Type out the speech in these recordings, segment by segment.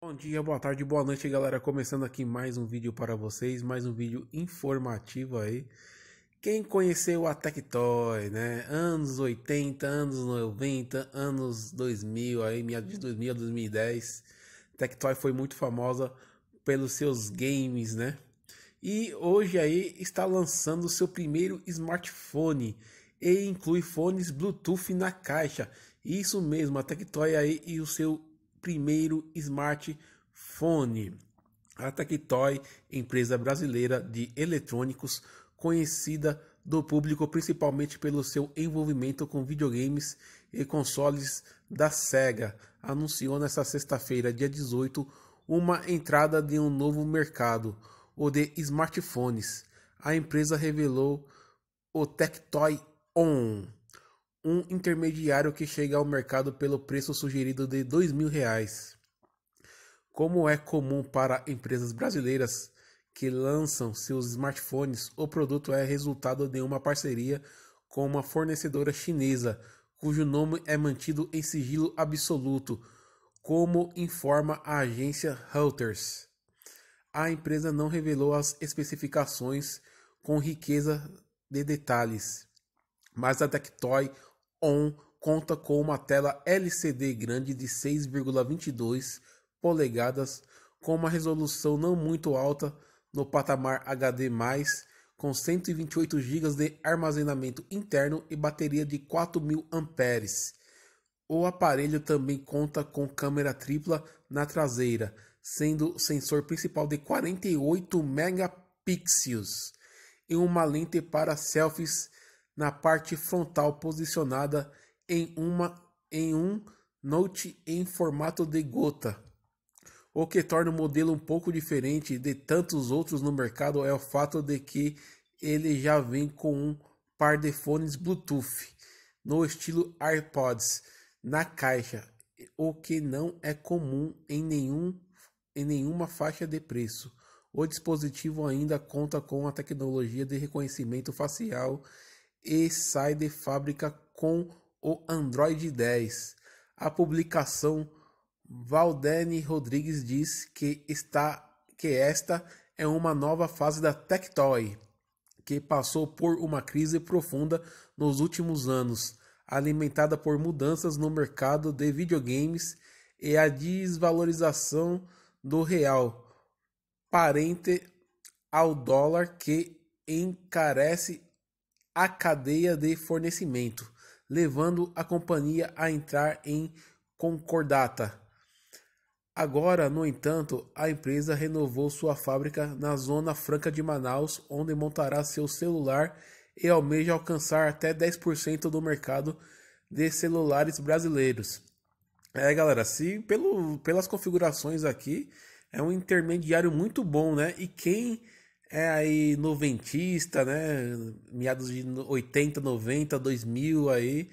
Bom dia, boa tarde, boa noite, galera. Começando aqui mais um vídeo para vocês, mais um vídeo informativo aí. Quem conheceu a Tectoy, né? Anos 80, anos 90, anos 2000, aí, de 2000 a 2010. Tectoy foi muito famosa pelos seus games, né? E hoje aí está lançando o seu primeiro smartphone e inclui fones Bluetooth na caixa. Isso mesmo, a Tectoy aí e o seu primeiro smartphone. A Tectoy, empresa brasileira de eletrônicos, conhecida do público principalmente pelo seu envolvimento com videogames e consoles da Sega, anunciou nesta sexta-feira, dia 18, uma entrada de um novo mercado, o de smartphones. A empresa revelou o Tectoy On, um intermediário que chega ao mercado pelo preço sugerido de R$ 2.000. Como é comum para empresas brasileiras que lançam seus smartphones, o produto é resultado de uma parceria com uma fornecedora chinesa, cujo nome é mantido em sigilo absoluto, como informa a agência Reuters. A empresa não revelou as especificações com riqueza de detalhes, mas a Tectoy On conta com uma tela LCD grande de 6,22 polegadas com uma resolução não muito alta no patamar HD+, com 128 GB de armazenamento interno e bateria de 4000 amperes. O aparelho também conta com câmera tripla na traseira, sendo sensor principal de 48 megapixels e uma lente para selfies na parte frontal posicionada em, uma, em um note em formato de gota. O que torna o modelo um pouco diferente de tantos outros no mercado é o fato de que ele já vem com um par de fones Bluetooth no estilo AirPods na caixa, o que não é comum em, nenhum, em nenhuma faixa de preço. O dispositivo ainda conta com a tecnologia de reconhecimento facial e sai de fábrica com o Android 10. A publicação Valdene Rodrigues diz que está que esta é uma nova fase da Tectoy, que passou por uma crise profunda nos últimos anos, alimentada por mudanças no mercado de videogames e a desvalorização do real, parente ao dólar que encarece a cadeia de fornecimento, levando a companhia a entrar em concordata. Agora, no entanto, a empresa renovou sua fábrica na Zona Franca de Manaus, onde montará seu celular e almeja alcançar até 10% do mercado de celulares brasileiros. É, galera, se pelo, pelas configurações aqui, é um intermediário muito bom, né? E quem é aí noventista, né? Meados de 80, 90, 2000 aí.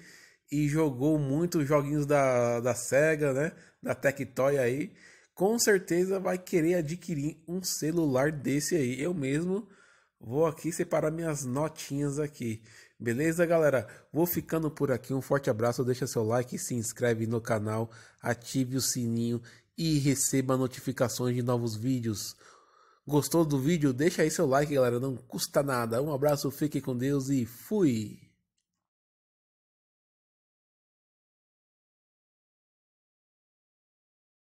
E jogou muitos joguinhos da, da SEGA, né? Da Tectoy aí. Com certeza vai querer adquirir um celular desse aí. Eu mesmo vou aqui separar minhas notinhas aqui. Beleza, galera? Vou ficando por aqui. Um forte abraço. Deixa seu like, se inscreve no canal, ative o sininho e receba notificações de novos vídeos. Gostou do vídeo? Deixa aí seu like, galera. Não custa nada. Um abraço, fique com Deus e fui!